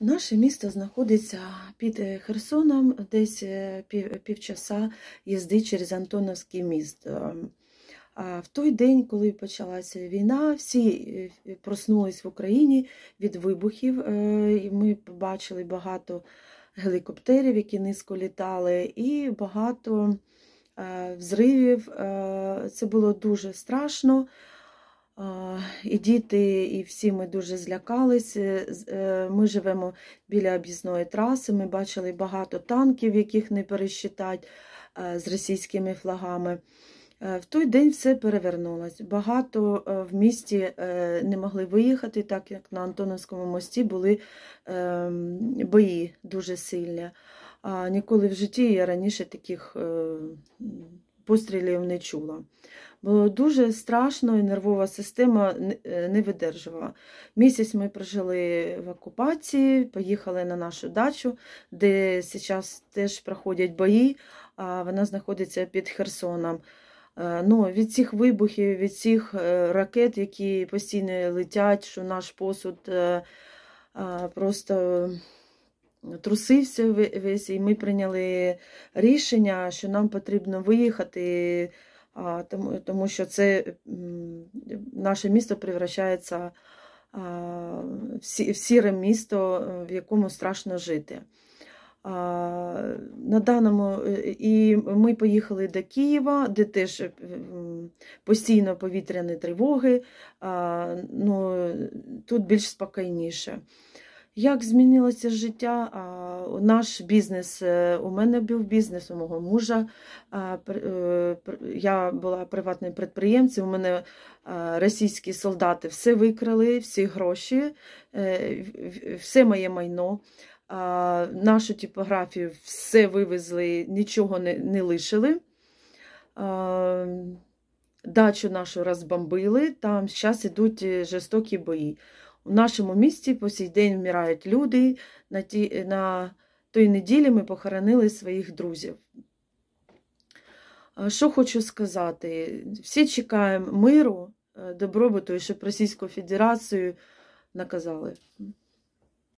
Наше місто знаходиться під е, Херсоном, десь е, пів півчаса їзди через Антоновський місто. Е, а в той день, коли почалася війна, всі проснулись в Україні від вибухів. І Ми побачили багато гелікоптерів, які низько літали, і багато взривів. Це було дуже страшно. І діти, і всі ми дуже злякалися. Е, ми живемо біля об'їзної траси. Ми бачили багато танків, яких не пересчитать е, з російськими флагами. Е, в той день все перевернулось. Багато в місті не могли виїхати, так як на Антоновському мості були ем, бої дуже сильні. А ніколи в житті я раніше таких пострілів не чула. Було дуже страшно і нервова система е, не видержувала. Місяць ми прожили в окупації, поїхали на нашу дачу, де зараз теж проходять бої, а вона знаходиться під Херсоном. Е, ну, Від цих вибухів, від цих е, ракет, які постійно летять, що наш посуд просто. Трусився весь, і ми прийняли рішення, що нам потрібно виїхати тому тому що це наше місто превращається в сіре місто, е, в якому страшно жити. На даному е, е, і ми поїхали до Києва, де теж постійно повітряні тривоги, ну тут більш спокійніше. Як змінилося життя? Наш бізнес е, у мене був бізнес, у мого мужа. Е, я була приватним предприємцем. у мене російські солдати все викрали, всі гроші, е, все моє майно. Нашу типографію все вивезли, нічого не не лишили. Дачу нашу розбомбили, там зараз йдуть жорстокі бої. У нашому місті по сей день вмирають люди на ті на тої неділі ми похоронили своїх друзів. Е, що хочу сказати? Всі чекаємо миру, е, добробуту, щоб Російську Федерацію наказали.